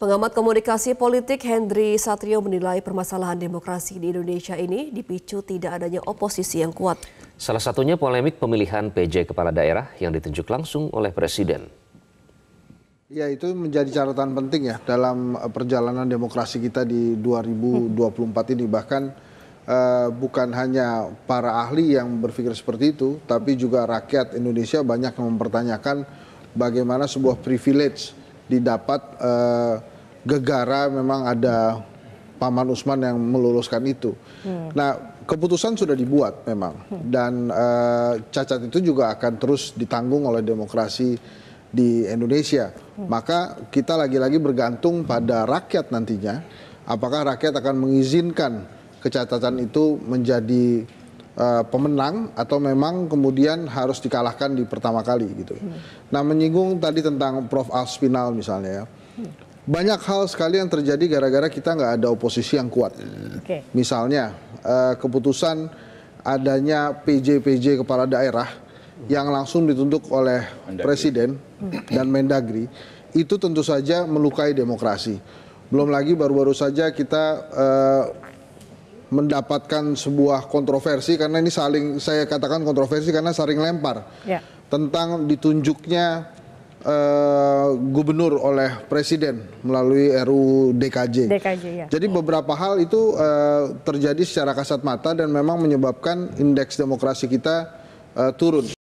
Pengamat komunikasi politik Hendri Satrio menilai permasalahan demokrasi di Indonesia ini dipicu tidak adanya oposisi yang kuat. Salah satunya polemik pemilihan PJ kepala daerah yang ditunjuk langsung oleh presiden. Ya itu menjadi catatan penting ya dalam eh, perjalanan demokrasi kita di 2024 ini bahkan eh, bukan hanya para ahli yang berpikir seperti itu tapi juga rakyat Indonesia banyak yang mempertanyakan bagaimana sebuah privilege didapat uh, gegara memang ada Paman Usman yang meluluskan itu. Hmm. Nah, keputusan sudah dibuat memang hmm. dan uh, cacat itu juga akan terus ditanggung oleh demokrasi di Indonesia. Hmm. Maka kita lagi-lagi bergantung pada rakyat nantinya apakah rakyat akan mengizinkan kecatatan itu menjadi Eh, pemenang atau memang kemudian harus dikalahkan di pertama kali gitu. Hmm. Nah menyinggung tadi tentang Prof Aspinal misalnya ya. Hmm. Banyak hal sekali yang terjadi gara-gara kita nggak ada oposisi yang kuat. Okay. Misalnya uh, keputusan adanya PJ-PJ kepala daerah yang langsung ditunjuk oleh Mendagri. presiden dan Mendagri itu tentu saja melukai demokrasi. Belum lagi baru-baru saja kita uh, mendapatkan sebuah kontroversi karena ini saling saya katakan kontroversi karena saling lempar ya. tentang ditunjuknya uh, gubernur oleh presiden melalui RU DKJ. DKJ ya. Jadi beberapa hal itu uh, terjadi secara kasat mata dan memang menyebabkan indeks demokrasi kita uh, turun.